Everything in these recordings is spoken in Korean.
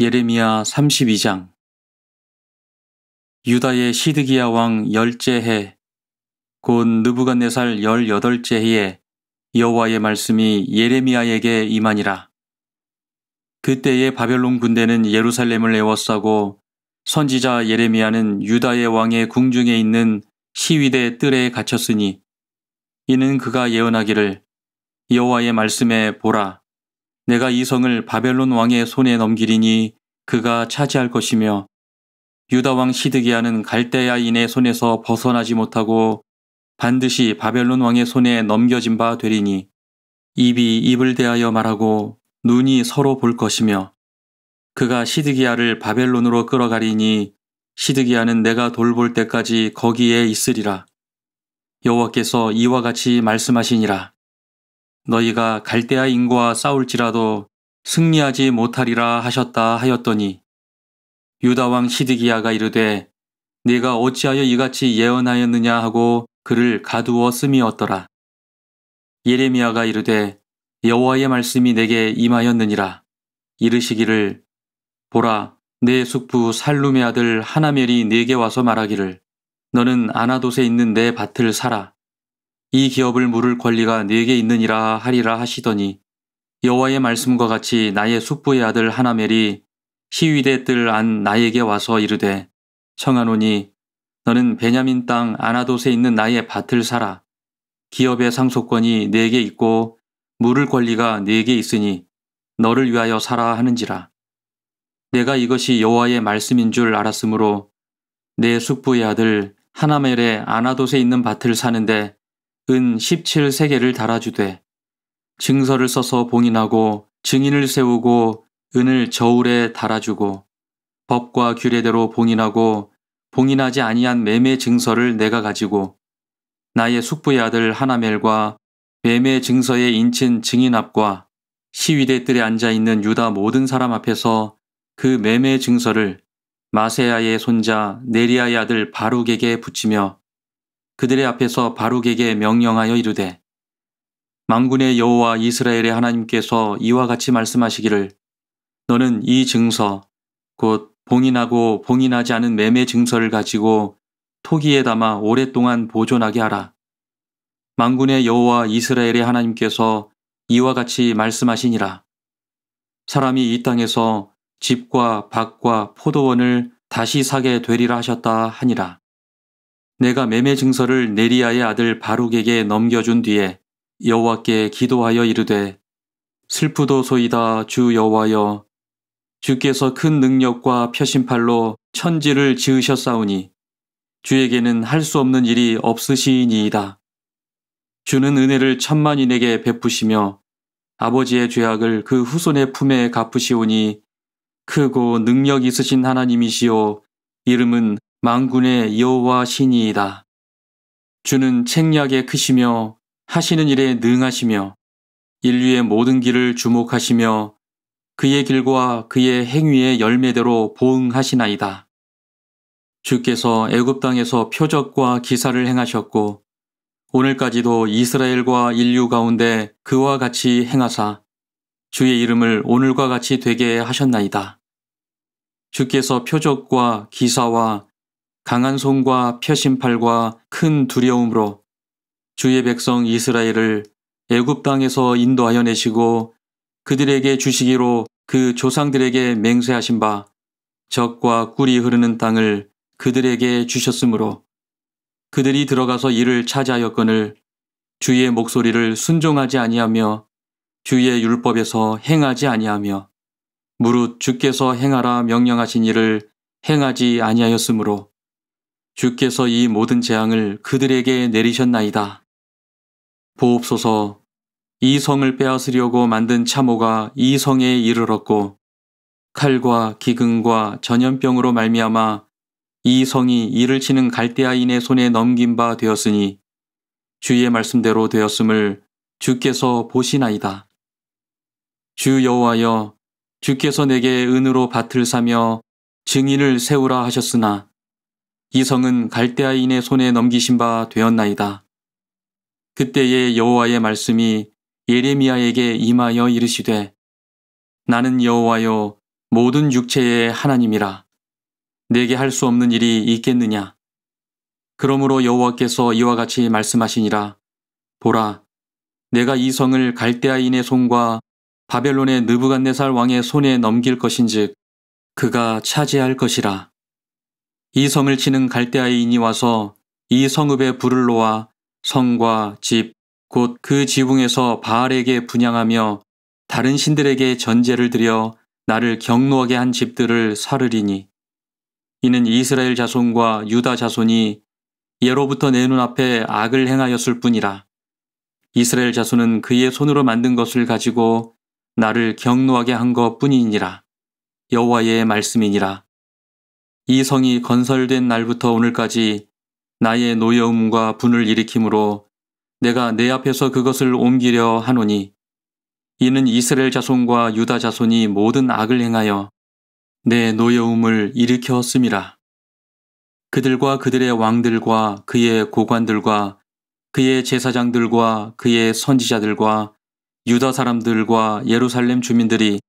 예레미야 32장 유다의 시드기야 왕 열째 해, 곧 느부갓네살 열여덟째 해에 여호와의 말씀이 예레미야에게 임하니라. 그때의 바벨론 군대는 예루살렘을 에워싸고 선지자 예레미야는 유다의 왕의 궁중에 있는 시위대 뜰에 갇혔으니 이는 그가 예언하기를 여호와의 말씀에 보라 내가 이 성을 바벨론 왕의 손에 넘기리니 그가 차지할 것이며 유다 왕 시드기야는 갈대야인의 손에서 벗어나지 못하고 반드시 바벨론 왕의 손에 넘겨진 바 되리니 입이 입을 대하여 말하고 눈이 서로 볼 것이며 그가 시드기야를 바벨론으로 끌어가리니 시드기야는 내가 돌볼 때까지 거기에 있으리라. 여호와께서 이와 같이 말씀하시니라. 너희가 갈대아 인과 싸울지라도 승리하지 못하리라 하셨다 하였더니 유다왕 시드기야가 이르되 네가 어찌하여 이같이 예언하였느냐 하고 그를 가두어 쓰미었더라. 예레미야가 이르되 여호와의 말씀이 내게 임하였느니라. 이르시기를 보라 내 숙부 살룸의 아들 하나멜이 네게 와서 말하기를 너는 아나돗에 있는 내 밭을 사라. 이 기업을 물을 권리가 네게 있느니라 하리라 하시더니 여호와의 말씀과 같이 나의 숙부의 아들 하나멜이 시위대 들안 나에게 와서 이르되 청하노니 너는 베냐민 땅 아나돗에 있는 나의 밭을 사라. 기업의 상속권이 네게 있고 물을 권리가 네게 있으니 너를 위하여 사라 하는지라. 내가 이것이 여호와의 말씀인 줄 알았으므로 내 숙부의 아들 하나멜의 아나돗에 있는 밭을 사는데 은 17세계를 달아주되 증서를 써서 봉인하고 증인을 세우고 은을 저울에 달아주고 법과 규례대로 봉인하고 봉인하지 아니한 매매 증서를 내가 가지고 나의 숙부의 아들 하나멜과 매매 증서의 인친 증인 앞과 시위대 뜰에 앉아 있는 유다 모든 사람 앞에서 그 매매 증서를 마세아의 손자 네리아의 아들 바룩에게 붙이며 그들의 앞에서 바룩에게 명령하여 이르되 망군의 여호와 이스라엘의 하나님께서 이와 같이 말씀하시기를 너는 이 증서 곧 봉인하고 봉인하지 않은 매매 증서를 가지고 토기에 담아 오랫동안 보존하게 하라. 망군의 여호와 이스라엘의 하나님께서 이와 같이 말씀하시니라. 사람이 이 땅에서 집과 밭과 포도원을 다시 사게 되리라 하셨다 하니라. 내가 매매 증서를 네리아의 아들 바룩에게 넘겨준 뒤에 여호와께 기도하여 이르되 슬프도소이다 주 여호와여 주께서 큰 능력과 표심팔로 천지를 지으셨사오니 주에게는 할 수 없는 일이 없으시니이다. 주는 은혜를 천만인에게 베푸시며 아버지의 죄악을 그 후손의 품에 갚으시오니 크고 능력 있으신 하나님이시오 이름은 망군의 여호와 신이이다. 주는 책략에 크시며 하시는 일에 능하시며 인류의 모든 길을 주목하시며 그의 길과 그의 행위의 열매대로 보응하시나이다. 주께서 애굽 땅에서 표적과 기사를 행하셨고 오늘까지도 이스라엘과 인류 가운데 그와 같이 행하사 주의 이름을 오늘과 같이 되게 하셨나이다. 주께서 표적과 기사와 강한 손과 펴신 팔과 큰 두려움으로 주의 백성 이스라엘을 애굽 땅에서 인도하여 내시고 그들에게 주시기로 그 조상들에게 맹세하신 바 적과 꿀이 흐르는 땅을 그들에게 주셨으므로 그들이 들어가서 이를 차지하였거늘 주의 목소리를 순종하지 아니하며 주의 율법에서 행하지 아니하며 무릇 주께서 행하라 명령하신 일을 행하지 아니하였으므로 주께서 이 모든 재앙을 그들에게 내리셨나이다. 보옵소서 이 성을 빼앗으려고 만든 참호가 이 성에 이르렀고 칼과 기근과 전염병으로 말미암아 이 성이 이를 치는 갈대아인의 손에 넘긴 바 되었으니 주의 말씀대로 되었음을 주께서 보시나이다. 주 여호와여 주께서 내게 은으로 밭을 사며 증인을 세우라 하셨으나 이 성은 갈대아인의 손에 넘기신 바 되었나이다. 그때에 여호와의 말씀이 예레미야에게 임하여 이르시되 나는 여호와요 모든 육체의 하나님이라 내게 할 수 없는 일이 있겠느냐 그러므로 여호와께서 이와 같이 말씀하시니라 보라 내가 이 성을 갈대아인의 손과 바벨론의 느부갓네살 왕의 손에 넘길 것인즉 그가 차지할 것이라 이 성을 치는 갈대아인이 와서 이 성읍에 불을 놓아 성과 집, 곧 그 지붕에서 바알에게 분양하며 다른 신들에게 전제를 드려 나를 경노하게 한 집들을 사르리니. 이는 이스라엘 자손과 유다 자손이 예로부터 내 눈앞에 악을 행하였을 뿐이라. 이스라엘 자손은 그의 손으로 만든 것을 가지고 나를 경노하게 한것 뿐이니라. 여호와의 말씀이니라. 이 성이 건설된 날부터 오늘까지 나의 노여움과 분을 일으킴으로 내가 내 앞에서 그것을 옮기려 하노니 이는 이스라엘 자손과 유다 자손이 모든 악을 행하여 내 노여움을 일으켰음이라. 그들과 그들의 왕들과 그의 고관들과 그의 제사장들과 그의 선지자들과 유다 사람들과 예루살렘 주민들이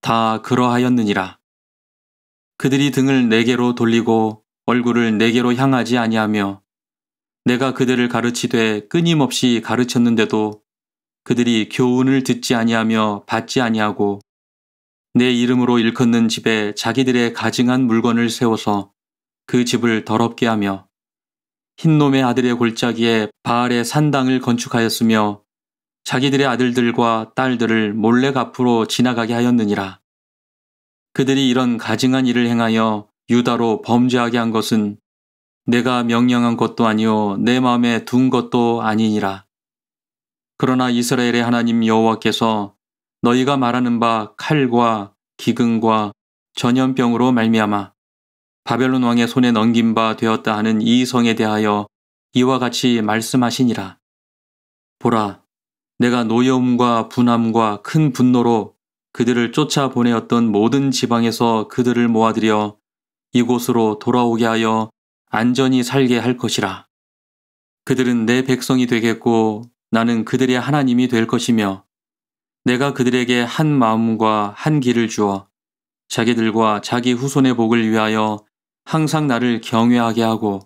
다 그러하였느니라. 그들이 등을 내게로 돌리고 얼굴을 내게로 향하지 아니하며 내가 그들을 가르치되 끊임없이 가르쳤는데도 그들이 교훈을 듣지 아니하며 받지 아니하고 내 이름으로 일컫는 집에 자기들의 가증한 물건을 세워서 그 집을 더럽게 하며 흰놈의 아들의 골짜기에 바알의 산당을 건축하였으며 자기들의 아들들과 딸들을 몰래 앞으로 지나가게 하였느니라. 그들이 이런 가증한 일을 행하여 유다로 범죄하게 한 것은 내가 명령한 것도 아니요 내 마음에 둔 것도 아니니라. 그러나 이스라엘의 하나님 여호와께서 너희가 말하는 바 칼과 기근과 전염병으로 말미암아 바벨론 왕의 손에 넘긴 바 되었다 하는 이 성에 대하여 이와 같이 말씀하시니라. 보라, 내가 노여움과 분함과 큰 분노로 그들을 쫓아 보내었던 모든 지방에서 그들을 모아들여 이곳으로 돌아오게 하여 안전히 살게 할 것이라. 그들은 내 백성이 되겠고 나는 그들의 하나님이 될 것이며 내가 그들에게 한 마음과 한 길을 주어 자기들과 자기 후손의 복을 위하여 항상 나를 경외하게 하고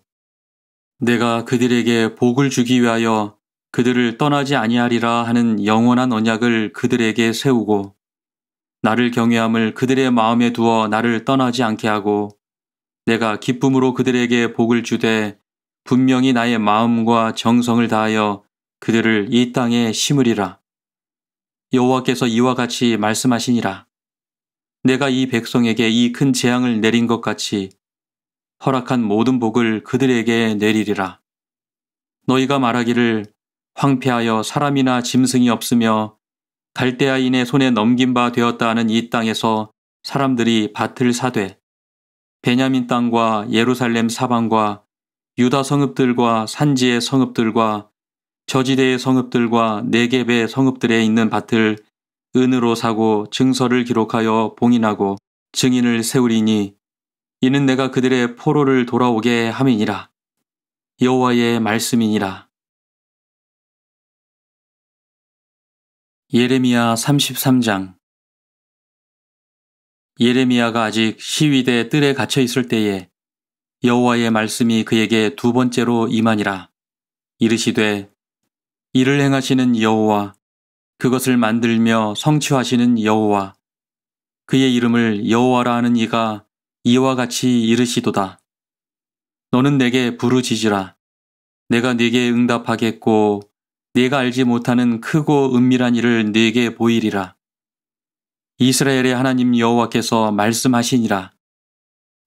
내가 그들에게 복을 주기 위하여 그들을 떠나지 아니하리라 하는 영원한 언약을 그들에게 세우고 나를 경외함을 그들의 마음에 두어 나를 떠나지 않게 하고 내가 기쁨으로 그들에게 복을 주되 분명히 나의 마음과 정성을 다하여 그들을 이 땅에 심으리라. 여호와께서 이와 같이 말씀하시니라. 내가 이 백성에게 이 큰 재앙을 내린 것 같이 허락한 모든 복을 그들에게 내리리라. 너희가 말하기를 황폐하여 사람이나 짐승이 없으며 갈대아인의 손에 넘긴 바 되었다 하는 이 땅에서 사람들이 밭을 사되 베냐민 땅과 예루살렘 사방과 유다 성읍들과 산지의 성읍들과 저지대의 성읍들과 네개의 성읍들에 있는 밭을 은으로 사고 증서를 기록하여 봉인하고 증인을 세우리니 이는 내가 그들의 포로를 돌아오게 함이니라 여호와의 말씀이니라 예레미야 33장 예레미야가 아직 시위대 뜰에 갇혀 있을 때에 여호와의 말씀이 그에게 두 번째로 임하니라 이르시되 이를 행하시는 여호와 그것을 만들며 성취하시는 여호와 그의 이름을 여호와라 하는 이가 이와 같이 이르시도다 너는 내게 부르짖으라 내가 네게 응답하겠고 내가 알지 못하는 크고 은밀한 일을 네게 보이리라. 이스라엘의 하나님 여호와께서 말씀하시니라.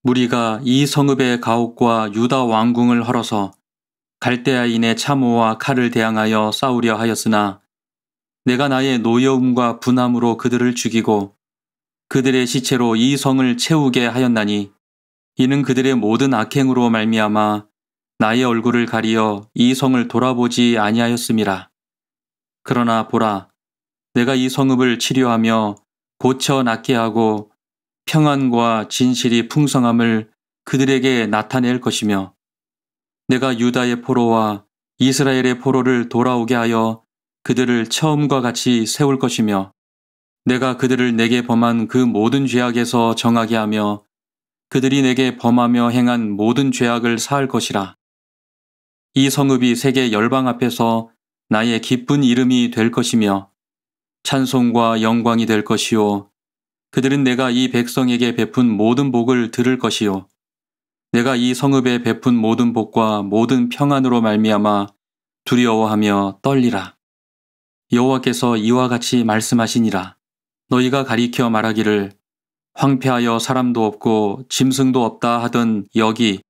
무리가 이 성읍의 가옥과 유다 왕궁을 헐어서 갈대아인의 참호와 칼을 대항하여 싸우려 하였으나 내가 나의 노여움과 분함으로 그들을 죽이고 그들의 시체로 이 성을 채우게 하였나니 이는 그들의 모든 악행으로 말미암아 나의 얼굴을 가리어 이 성을 돌아보지 아니하였음이라. 그러나 보라, 내가 이 성읍을 치료하며 고쳐 낫게 하고 평안과 진실이 풍성함을 그들에게 나타낼 것이며 내가 유다의 포로와 이스라엘의 포로를 돌아오게 하여 그들을 처음과 같이 세울 것이며 내가 그들을 내게 범한 그 모든 죄악에서 정하게 하며 그들이 내게 범하며 행한 모든 죄악을 사할 것이라. 이 성읍이 세계 열방 앞에서 나의 기쁜 이름이 될 것이며 찬송과 영광이 될 것이요. 그들은 내가 이 백성에게 베푼 모든 복을 들을 것이요. 내가 이 성읍에 베푼 모든 복과 모든 평안으로 말미암아 두려워하며 떨리라. 여호와께서 이와 같이 말씀하시니라. 너희가 가리켜 말하기를 황폐하여 사람도 없고 짐승도 없다 하던 여기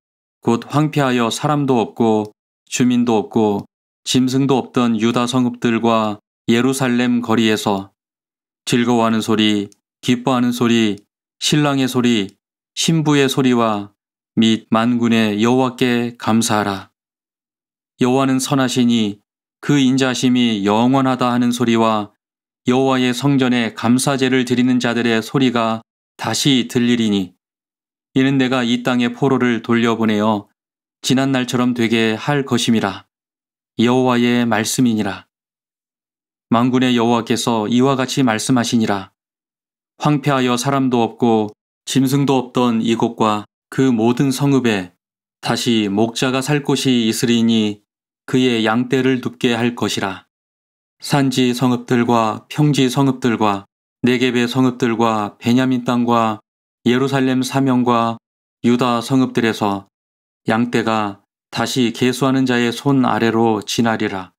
곧 황폐하여 사람도 없고 주민도 없고 짐승도 없던 유다 성읍들과 예루살렘 거리에서 즐거워하는 소리, 기뻐하는 소리, 신랑의 소리, 신부의 소리와 및 만군의 여호와께 감사하라. 여호와는 선하시니 그 인자심이 영원하다 하는 소리와 여호와의 성전에 감사제를 드리는 자들의 소리가 다시 들리리니 이는 내가 이 땅의 포로를 돌려보내어 지난 날처럼 되게 할 것임이라. 여호와의 말씀이니라. 망군의 여호와께서 이와 같이 말씀하시니라. 황폐하여 사람도 없고 짐승도 없던 이곳과 그 모든 성읍에 다시 목자가 살 곳이 있으리니 그의 양떼를 눕게 할 것이라. 산지 성읍들과 평지 성읍들과 네게베 성읍들과 베냐민 땅과 예루살렘 사명과 유다 성읍들에서 양떼가 다시 개수하는 자의 손 아래로 지나리라.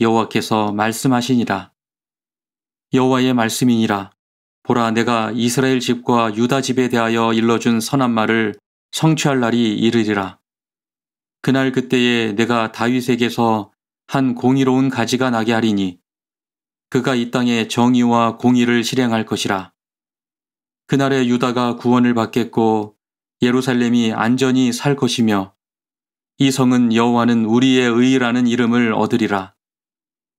여호와께서 말씀하시니라. 여호와의 말씀이니라. 보라 내가 이스라엘 집과 유다 집에 대하여 일러준 선한 말을 성취할 날이 이르리라. 그날 그때에 내가 다윗에게서 한 공의로운 가지가 나게 하리니 그가 이 땅에 정의와 공의를 실행할 것이라. 그날에 유다가 구원을 받겠고 예루살렘이 안전히 살 것이며 이 성은 여호와는 우리의 의라는 이름을 얻으리라.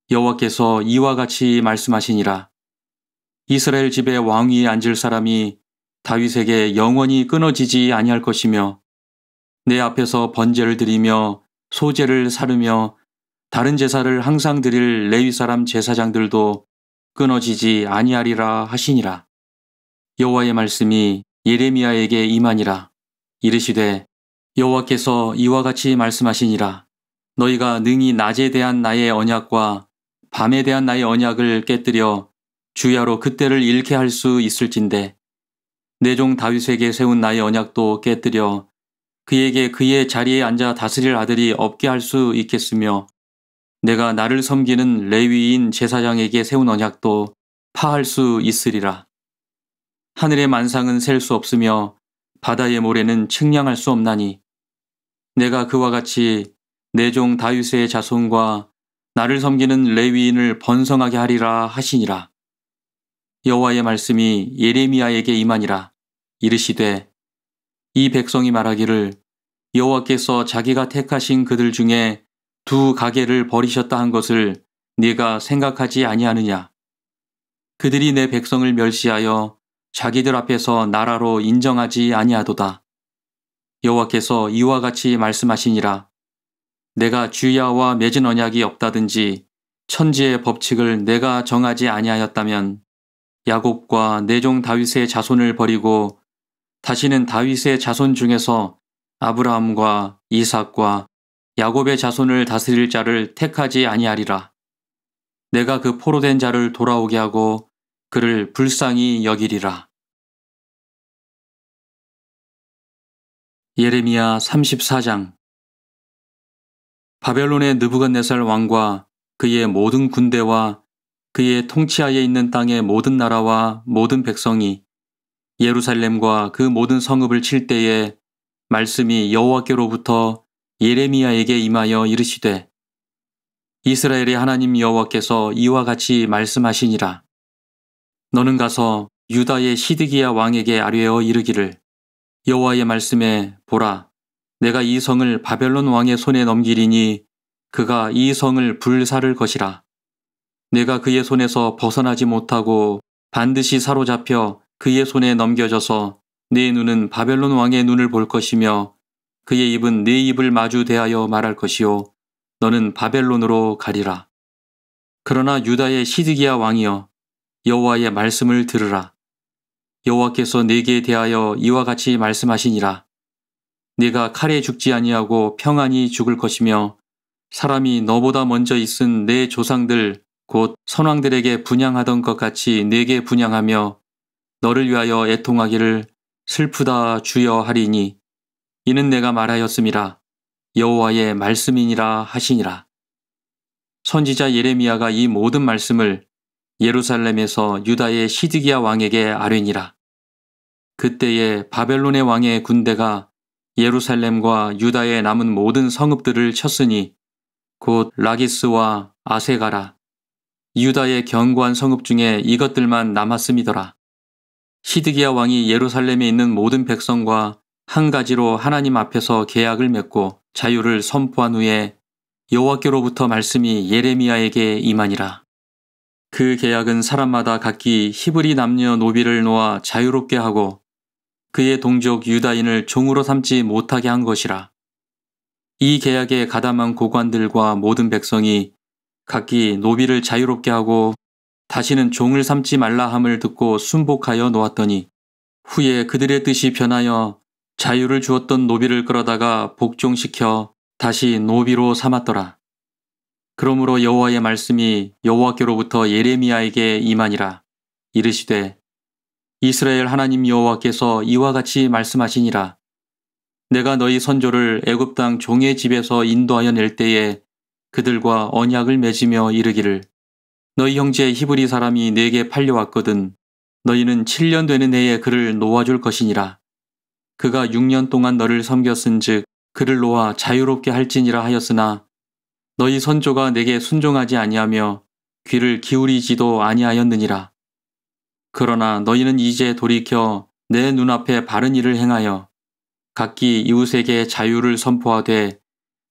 여호와께서 이와 같이 말씀하시니라. 이스라엘 집에 왕위에 앉을 사람이 다윗에게 영원히 끊어지지 아니할 것이며 내 앞에서 번제를 드리며 소제를 사르며 다른 제사를 항상 드릴 레위 사람 제사장들도 끊어지지 아니하리라 하시니라. 여호와의 말씀이 예레미야에게 임하니라. 이르시되 여호와께서 이와 같이 말씀하시니라 너희가 능히 낮에 대한 나의 언약과 밤에 대한 나의 언약을 깨뜨려 주야로 그때를 잃게 할 수 있을진데 내 종 다윗에게 세운 나의 언약도 깨뜨려 그에게 그의 자리에 앉아 다스릴 아들이 없게 할 수 있겠으며 내가 나를 섬기는 레위인 제사장에게 세운 언약도 파할 수 있으리라. 하늘의 만상은 셀 수 없으며 바다의 모래는 측량할 수 없나니 내가 그와 같이 내 종 다윗의 자손과 나를 섬기는 레위인을 번성하게 하리라 하시니라. 여호와의 말씀이 예레미야에게 임하니라 이르시되 이 백성이 말하기를 여호와께서 자기가 택하신 그들 중에 두 가게를 버리셨다 한 것을 네가 생각하지 아니하느냐 그들이 내 백성을 멸시하여 자기들 앞에서 나라로 인정하지 아니하도다. 여호와께서 이와 같이 말씀하시니라. 내가 주야와 맺은 언약이 없다든지 천지의 법칙을 내가 정하지 아니하였다면 야곱과 내종 다윗의 자손을 버리고 다시는 다윗의 자손 중에서 아브라함과 이삭과 야곱의 자손을 다스릴 자를 택하지 아니하리라. 내가 그 포로된 자를 돌아오게 하고 그를 불쌍히 여기리라. 예레미야 34장 바벨론의 느부갓네살 왕과 그의 모든 군대와 그의 통치하에 있는 땅의 모든 나라와 모든 백성이 예루살렘과 그 모든 성읍을 칠 때에 말씀이 여호와께로부터 예레미야에게 임하여 이르시되 이스라엘의 하나님 여호와께서 이와 같이 말씀하시니라 너는 가서 유다의 시드기야 왕에게 아뢰어 이르기를 여호와의 말씀에 보라 내가 이 성을 바벨론 왕의 손에 넘기리니 그가 이 성을 불사를 것이라 내가 그의 손에서 벗어나지 못하고 반드시 사로잡혀 그의 손에 넘겨져서 내 눈은 바벨론 왕의 눈을 볼 것이며 그의 입은 내 입을 마주 대하여 말할 것이요 너는 바벨론으로 가리라. 그러나 유다의 시드기야 왕이여 여호와의 말씀을 들으라. 여호와께서 내게 대하여 이와 같이 말씀하시니라. 내가 칼에 죽지 아니하고 평안히 죽을 것이며 사람이 너보다 먼저 있은 내 조상들 곧 선왕들에게 분양하던 것 같이 내게 분양하며 너를 위하여 애통하기를 슬프다 주여 하리니 이는 내가 말하였음이라 여호와의 말씀이니라 하시니라. 선지자 예레미야가 이 모든 말씀을 예루살렘에서 유다의 시드기야 왕에게 아뢰니라. 그때에 바벨론의 왕의 군대가 예루살렘과 유다의 남은 모든 성읍들을 쳤으니 곧 라기스와 아세가라 유다의 견고한 성읍 중에 이것들만 남았음이더라. 시드기야 왕이 예루살렘에 있는 모든 백성과 한 가지로 하나님 앞에서 계약을 맺고 자유를 선포한 후에 여호와께로부터 말씀이 예레미야에게 임하니라. 그 계약은 사람마다 각기 히브리 남녀 노비를 놓아 자유롭게 하고 그의 동족 유다인을 종으로 삼지 못하게 한 것이라. 이 계약에 가담한 고관들과 모든 백성이 각기 노비를 자유롭게 하고 다시는 종을 삼지 말라 함을 듣고 순복하여 놓았더니 후에 그들의 뜻이 변하여 자유를 주었던 노비를 끌어다가 복종시켜 다시 노비로 삼았더라. 그러므로 여호와의 말씀이 여호와께로부터 예레미야에게 임하니라 이르시되 이스라엘 하나님 여호와께서 이와 같이 말씀하시니라 내가 너희 선조를 애굽 땅 종의 집에서 인도하여 낼 때에 그들과 언약을 맺으며 이르기를 너희 형제 히브리 사람이 내게 팔려왔거든 너희는 7년 되는 해에 그를 놓아줄 것이니라 그가 6년 동안 너를 섬겼은즉 그를 놓아 자유롭게 할지니라 하였으나 너희 선조가 내게 순종하지 아니하며 귀를 기울이지도 아니하였느니라. 그러나 너희는 이제 돌이켜 내 눈앞에 바른 일을 행하여 각기 이웃에게 자유를 선포하되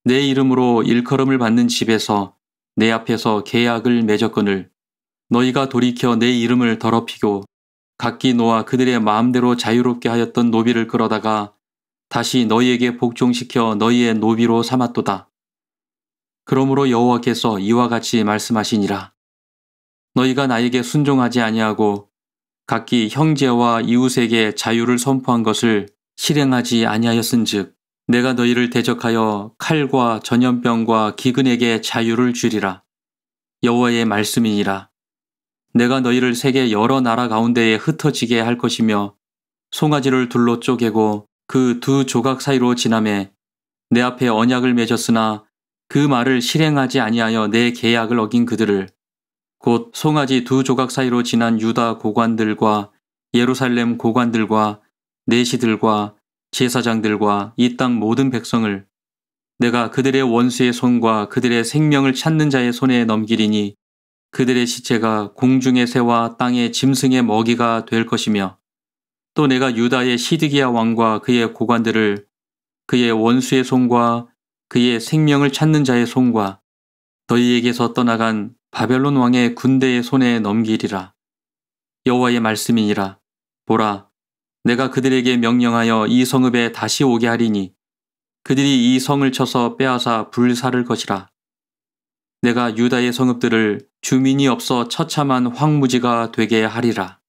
내 이름으로 일컬음을 받는 집에서 내 앞에서 계약을 맺었거늘 너희가 돌이켜 내 이름을 더럽히고 각기 놓아 그들의 마음대로 자유롭게 하였던 노비를 끌어다가 다시 너희에게 복종시켜 너희의 노비로 삼았도다. 그러므로 여호와께서 이와 같이 말씀하시니라. 너희가 나에게 순종하지 아니하고 각기 형제와 이웃에게 자유를 선포한 것을 실행하지 아니하였은즉 내가 너희를 대적하여 칼과 전염병과 기근에게 자유를 주리라. 여호와의 말씀이니라. 내가 너희를 세계 여러 나라 가운데에 흩어지게 할 것이며 송아지를 둘로 쪼개고 그 두 조각 사이로 지나매 내 앞에 언약을 맺었으나 그 말을 실행하지 아니하여 내 계약을 어긴 그들을 곧 송아지 두 조각 사이로 지난 유다 고관들과 예루살렘 고관들과 내시들과 제사장들과 이 땅 모든 백성을 내가 그들의 원수의 손과 그들의 생명을 찾는 자의 손에 넘기리니 그들의 시체가 공중의 새와 땅의 짐승의 먹이가 될 것이며 또 내가 유다의 시드기야 왕과 그의 고관들을 그의 원수의 손과 그의 생명을 찾는 자의 손과 너희에게서 떠나간 바벨론 왕의 군대의 손에 넘기리라. 여호와의 말씀이니라. 보라, 내가 그들에게 명령하여 이 성읍에 다시 오게 하리니 그들이 이 성을 쳐서 빼앗아 불사를 것이라. 내가 유다의 성읍들을 주민이 없어 처참한 황무지가 되게 하리라.